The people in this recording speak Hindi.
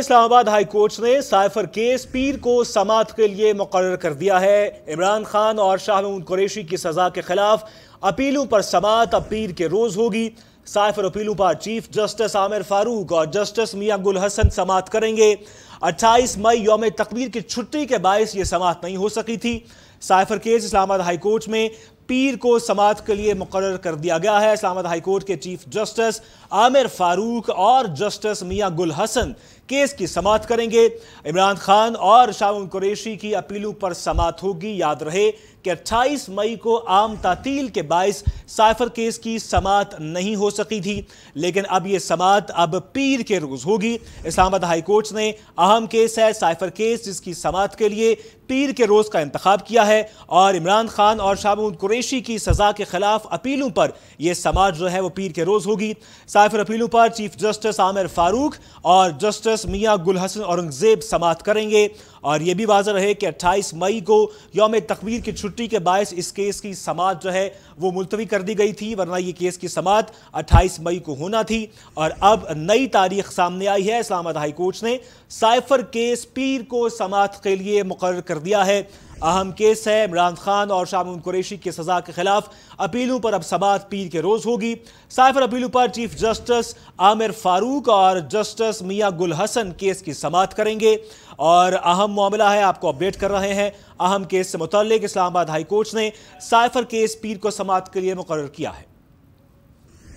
इस्लामाबाद हाई कोर्ट ने साइफर केस पीर को समात के लिए मुकर कर दिया है इमरान खान और शाह महमूद कुरेशी की सजा के खिलाफ अपीलों पर समात अब पीर के रोज होगी साइफर अपीलों पर चीफ जस्टिस आमिर फारूक और जस्टिस मियां गुल हसन समात करेंगे 28 मई योम तकबीर की छुट्टी के बायस ये समात नहीं हो सकी थी cipher case Islamabad high court में पीर को समात के लिए मुकर कर दिया गया है इस्लामाबाद हाई कोर्ट के चीफ जस्टिस आमिर फारूक और जस्टिस मियां गुल हसन केस की समात करेंगे इमरान खान और शाम कुरेशी की अपीलों पर समात होगी याद रहे कि 28 मई को आम तातील के बायस साइफर केस की समात नहीं हो सकी थी लेकिन अब ये समात अब पीर के रोज़ होगी इस्लामाबाद हाई कोर्ट ने अहम केस है साइफर केस जिसकी समात के लिए पीर के रोज़ का इंतखब किया है और इमरान खान और शाहबूद कुरेशी की सज़ा के ख़िलाफ़ अपीलों पर यह समात जो है वो पीर के रोज़ होगी साइफर अपीलों पर चीफ जस्टिस आमिर फारूक और जस्टिस दिलचस्प मियाँ हसन औरंगज़ेब समात करेंगे और ये भी वाजह रहे कि 28 मई को योम तकबीर की छुट्टी के बायस इस केस की समात जो है वो मुलतवी कर दी गई थी वरना ये केस की समात 28 मई को होना थी और अब नई तारीख सामने आई है इस्लामाबाद हाईकोर्ट ने साइफर केस पीर को समात के लिए मुकर कर दिया है अहम केस है इमरान खान और शामून कुरेशी की सजा के खिलाफ अपीलों पर अब सबात पीर के रोज होगी साइफर अपीलों पर चीफ जस्टिस आमिर फारूक और जस्टिस मियां गुल हसन केस की समात करेंगे और अहम मामला है आपको अपडेट कर रहे हैं अहम केस से मुतल इस्लामाबाद हाईकोर्ट ने साइफर केस पीर को समात के लिए मुकर किया है